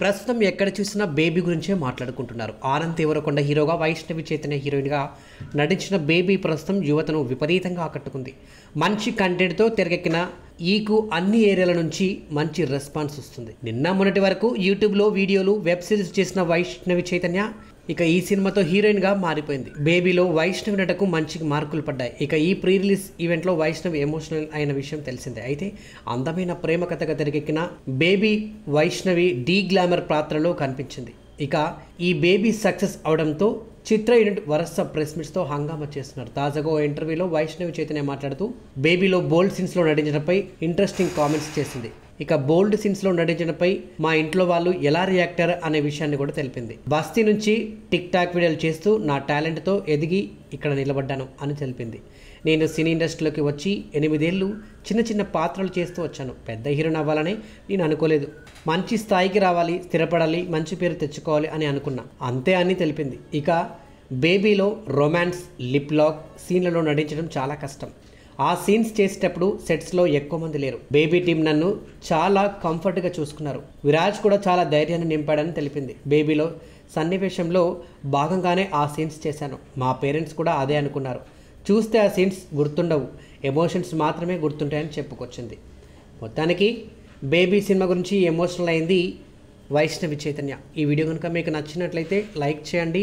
ప్రస్తుతం ఎక్కడ చూసినా బేబీ గురించే మాట్లాడుకుంటున్నారు ఆనంద్ తీవ్రకొండ హీరోగా వైష్ణవి చైతన్య హీరోయిన్గా నటించిన బేబీ ప్రస్తుతం యువతను విపరీతంగా ఆకట్టుకుంది మంచి కంటెంట్తో తెరకెక్కిన ఈకు అన్ని ఏరియాల నుంచి మంచి రెస్పాన్స్ వస్తుంది నిన్న మొన్నటి వరకు యూట్యూబ్లో వీడియోలు వెబ్ సిరీస్ చేసిన వైష్ణవి చైతన్య ఇక ఈ సినిమాతో హీరోయిన్గా మారిపోయింది బేబీలో వైష్ణవి నటకు మంచి మార్కులు పడ్డాయి ఇక ఈ ప్రీ రిలీజ్ ఈవెంట్లో వైష్ణవి ఎమోషనల్ అయిన విషయం తెలిసిందే అయితే అందమైన ప్రేమ కథగా తెరకెక్కిన బేబీ వైష్ణవి డీ గ్లామర్ పాత్రలో కనిపించింది ఇక ఈ బేబీ సక్సెస్ అవడంతో చిత్ర యూనిట్ వరస ప్రెస్ మీట్స్తో హంగామా చేస్తున్నారు తాజాగా ఓ ఇంటర్వ్యూలో వైష్ణవి చైతన్య మాట్లాడుతూ బేబీలో బోల్డ్ సీన్స్లో నటించడంపై ఇంట్రెస్టింగ్ కామెంట్స్ చేసింది ఇక బోల్డ్ లో నటించడంపై మా ఇంట్లో వాళ్ళు ఎలా రియాక్టర్ అనే విషయాన్ని కూడా తెలిపింది బస్తీ నుంచి టిక్ టాక్ వీడియోలు చేస్తూ నా టాలెంట్తో ఎదిగి ఇక్కడ నిలబడ్డాను అని తెలిపింది నేను సినీ ఇండస్ట్రీలోకి వచ్చి ఎనిమిదేళ్ళు చిన్న చిన్న పాత్రలు చేస్తూ వచ్చాను పెద్ద హీరోన్ అవ్వాలని నేను అనుకోలేదు మంచి స్థాయికి రావాలి స్థిరపడాలి మంచి పేరు తెచ్చుకోవాలి అని అనుకున్నా అంతే అని తెలిపింది ఇక బేబీలో రొమాన్స్ లిప్ లాక్ సీన్లలో నటించడం చాలా కష్టం ఆ సీన్స్ చేసేటప్పుడు సెట్స్లో ఎక్కువ మంది లేరు బేబీ టీం నన్ను చాలా కంఫర్ట్గా చూసుకున్నారు విరాజ్ కూడా చాలా ధైర్యాన్ని నింపాడని తెలిపింది బేబీలో సన్నివేశంలో భాగంగానే ఆ సీన్స్ చేశాను మా పేరెంట్స్ కూడా అదే అనుకున్నారు చూస్తే ఆ సీన్స్ గుర్తుండవు ఎమోషన్స్ మాత్రమే గుర్తుంటాయని చెప్పుకొచ్చింది మొత్తానికి బేబీ సినిమా గురించి ఎమోషనల్ అయింది వైష్ణవి చైతన్య ఈ వీడియో కనుక మీకు నచ్చినట్లయితే లైక్ చేయండి